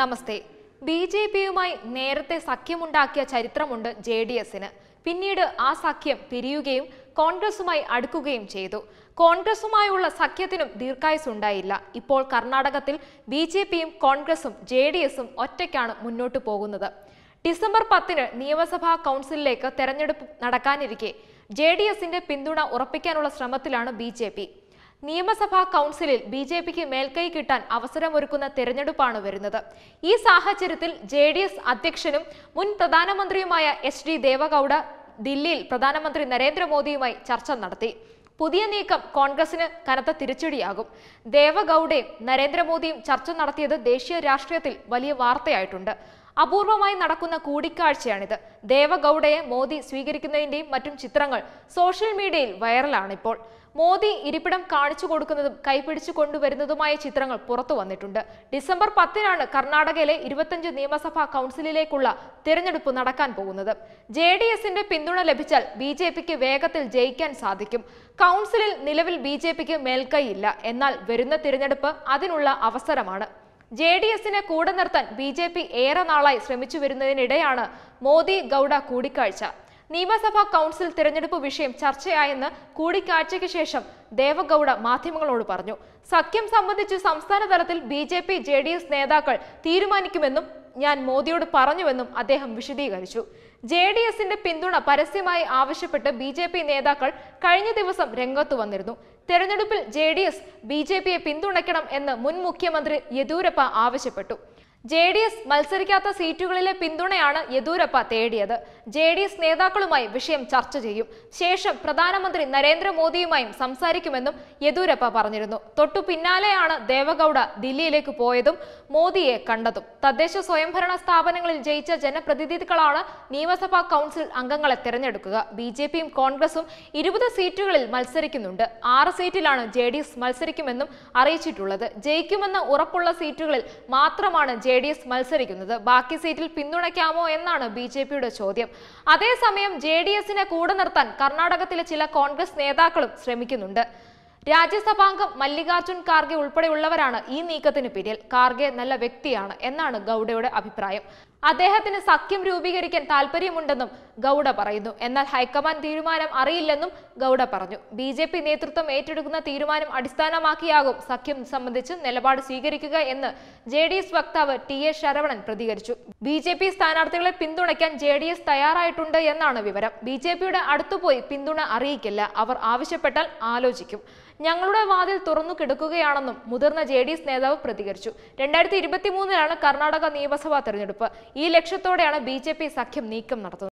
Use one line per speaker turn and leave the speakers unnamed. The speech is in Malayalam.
നമസ്തേ ബി ജെ പിയുമായി നേരത്തെ സഖ്യമുണ്ടാക്കിയ ചരിത്രമുണ്ട് ജെ ഡി എസിന് പിന്നീട് ആ സഖ്യം പിരിയുകയും കോൺഗ്രസുമായി അടുക്കുകയും ചെയ്തു കോൺഗ്രസുമായുള്ള സഖ്യത്തിനും ഉണ്ടായില്ല ഇപ്പോൾ കർണാടകത്തിൽ ബി ജെ പിയും കോൺഗ്രസും ജെ ഡി എസും ഒറ്റയ്ക്കാണ് മുന്നോട്ടു പോകുന്നത് ഡിസംബർ പത്തിന് നിയമസഭാ കൗൺസിലിലേക്ക് തെരഞ്ഞെടുപ്പ് നടക്കാനിരിക്കെ ജെ ഡി എസിന്റെ പിന്തുണ ഉറപ്പിക്കാനുള്ള ശ്രമത്തിലാണ് ബി ജെ പി നിയമസഭാ കൗൺസിലിൽ ബി ജെ പിക്ക് മേൽക്കൈ കിട്ടാൻ അവസരമൊരുക്കുന്ന തെരഞ്ഞെടുപ്പാണ് വരുന്നത് ഈ സാഹചര്യത്തിൽ ജെ ഡി എസ് അധ്യക്ഷനും മുൻ പ്രധാനമന്ത്രിയുമായ എച്ച് ഡി ദേവഗൌഡ ദില്ലിയിൽ പ്രധാനമന്ത്രി നരേന്ദ്രമോദിയുമായി ചർച്ച നടത്തി പുതിയ നീക്കം കോൺഗ്രസിന് കനത്ത തിരിച്ചടിയാകും ദേവഗൌഡയും നരേന്ദ്രമോദിയും ചർച്ച നടത്തിയത് ദേശീയ രാഷ്ട്രീയത്തിൽ വലിയ വാർത്തയായിട്ടുണ്ട് അപൂർവമായി നടക്കുന്ന കൂടിക്കാഴ്ചയാണിത് ദേവഗൌഡയെ മോദി സ്വീകരിക്കുന്നതിന്റെയും മറ്റും ചിത്രങ്ങൾ സോഷ്യൽ മീഡിയയിൽ വൈറലാണിപ്പോൾ മോദി ഇരിപ്പിടം കാണിച്ചു കൊടുക്കുന്നതും കൈപിടിച്ചു കൊണ്ടുവരുന്നതുമായ ചിത്രങ്ങൾ പുറത്തു വന്നിട്ടുണ്ട് ഡിസംബർ പത്തിനാണ് കർണാടകയിലെ ഇരുപത്തഞ്ച് നിയമസഭാ കൗൺസിലിലേക്കുള്ള തിരഞ്ഞെടുപ്പ് നടക്കാൻ പോകുന്നത് ജെ ഡി എസിന്റെ പിന്തുണ ലഭിച്ചാൽ ബി ജെ പിക്ക് വേഗത്തിൽ ജയിക്കാൻ സാധിക്കും കൗൺസിലിൽ നിലവിൽ ബി ജെ പിക്ക് മേൽക്കൈയില്ല എന്നാൽ വരുന്ന തിരഞ്ഞെടുപ്പ് അതിനുള്ള അവസരമാണ് ജെ ഡി എസിനെ കൂടെ നിർത്താൻ ബി ജെ പി ഏറെ നാളായി ശ്രമിച്ചു വരുന്നതിനിടെയാണ് മോദി ഗൗഡ കൂടിക്കാഴ്ച നിയമസഭാ കൗൺസിൽ തിരഞ്ഞെടുപ്പ് വിഷയം ചർച്ചയായെന്ന് കൂടിക്കാഴ്ചയ്ക്ക് ശേഷം ദേവഗൌഡ മാധ്യമങ്ങളോട് പറഞ്ഞു സഖ്യം സംബന്ധിച്ച് സംസ്ഥാന തലത്തിൽ B J P J D S നേതാക്കൾ തീരുമാനിക്കുമെന്നും ഞാൻ മോദിയോട് പറഞ്ഞുവെന്നും അദ്ദേഹം വിശദീകരിച്ചു ജെ ഡി എസിന്റെ പിന്തുണ പരസ്യമായി ആവശ്യപ്പെട്ട് ബി ജെ പി നേതാക്കൾ കഴിഞ്ഞ ദിവസം രംഗത്തു വന്നിരുന്നു തെരഞ്ഞെടുപ്പിൽ J D S B J പിയെ പിന്തുണയ്ക്കണം എന്ന് മുൻ മുഖ്യമന്ത്രി യെദ്യൂരപ്പ ആവശ്യപ്പെട്ടു ജെ ഡി എസ് മത്സരിക്കാത്ത സീറ്റുകളിലെ പിന്തുണയാണ് യെദ്യൂരപ്പ തേടിയത് ജെ ഡി എസ് നേതാക്കളുമായി വിഷയം ചർച്ച ചെയ്യും ശേഷം പ്രധാനമന്ത്രി നരേന്ദ്രമോദിയുമായും സംസാരിക്കുമെന്നും യെദ്യൂരപ്പ പറഞ്ഞിരുന്നു തൊട്ടു പിന്നാലെയാണ് ദേവഗൌഡ ദില്ലിയിലേക്ക് പോയതും മോദിയെ കണ്ടതും തദ്ദേശ സ്വയംഭരണ സ്ഥാപനങ്ങളിൽ ജയിച്ച ജനപ്രതിനിധികളാണ് നിയമസഭാ കൗൺസിൽ അംഗങ്ങളെ തിരഞ്ഞെടുക്കുക ബി ജെ പിയും കോൺഗ്രസും ഇരുപത് സീറ്റുകളിൽ മത്സരിക്കുന്നുണ്ട് ആറ് സീറ്റിലാണ് ജെ ഡി എസ് മത്സരിക്കുമെന്നും അറിയിച്ചിട്ടുള്ളത് ജയിക്കുമെന്ന് ഉറപ്പുള്ള സീറ്റുകളിൽ മാത്രമാണ് ജെ ജെഡിഎസ് ഡി എസ് മത്സരിക്കുന്നത് ബാക്കി സീറ്റിൽ പിന്തുണയ്ക്കാമോ എന്നാണ് ബി ജെ പിയുടെ ചോദ്യം അതേസമയം ജെ ഡി എസിനെ കൂടെ നിർത്താൻ കർണാടകത്തിലെ ചില കോൺഗ്രസ് നേതാക്കളും ശ്രമിക്കുന്നുണ്ട് രാജ്യസഭാംഗം മല്ലികാർജുൻ ഖാർഗെ ഉൾപ്പെടെയുള്ളവരാണ് ഈ നീക്കത്തിന് പിന്നിൽ ഖാർഗെ നല്ല വ്യക്തിയാണ് എന്നാണ് ഗൗഡയുടെ അഭിപ്രായം അദ്ദേഹത്തിന് സഖ്യം രൂപീകരിക്കാൻ താല്പര്യമുണ്ടെന്നും ഗൗഡ പറയുന്നു എന്നാൽ ഹൈക്കമാൻഡ് തീരുമാനം അറിയില്ലെന്നും ഗൗഡ പറഞ്ഞു ബി നേതൃത്വം ഏറ്റെടുക്കുന്ന തീരുമാനം അടിസ്ഥാനമാക്കിയാകും സഖ്യം സംബന്ധിച്ച് നിലപാട് സ്വീകരിക്കുക എന്ന് ജെ വക്താവ് ടി എ ശരവണൻ പ്രതികരിച്ചു ബി ജെ പി സ്ഥാനാർത്ഥികളെ പിന്തുണയ്ക്കാൻ ജെ ഡി എസ് തയ്യാറായിട്ടുണ്ട് എന്നാണ് വിവരം ബി ജെ പിയുടെ അടുത്തുപോയി പിന്തുണ അറിയിക്കില്ല അവർ ആവശ്യപ്പെട്ടാൽ ആലോചിക്കും ഞങ്ങളുടെ വാതിൽ തുറന്നു കിടക്കുകയാണെന്നും മുതിർന്ന ജെ ഡി എസ് നേതാവ് പ്രതികരിച്ചു രണ്ടായിരത്തി ഇരുപത്തി കർണാടക നിയമസഭാ തെരഞ്ഞെടുപ്പ് ഈ ലക്ഷ്യത്തോടെയാണ് ബി സഖ്യം നീക്കം നടത്തുന്നത്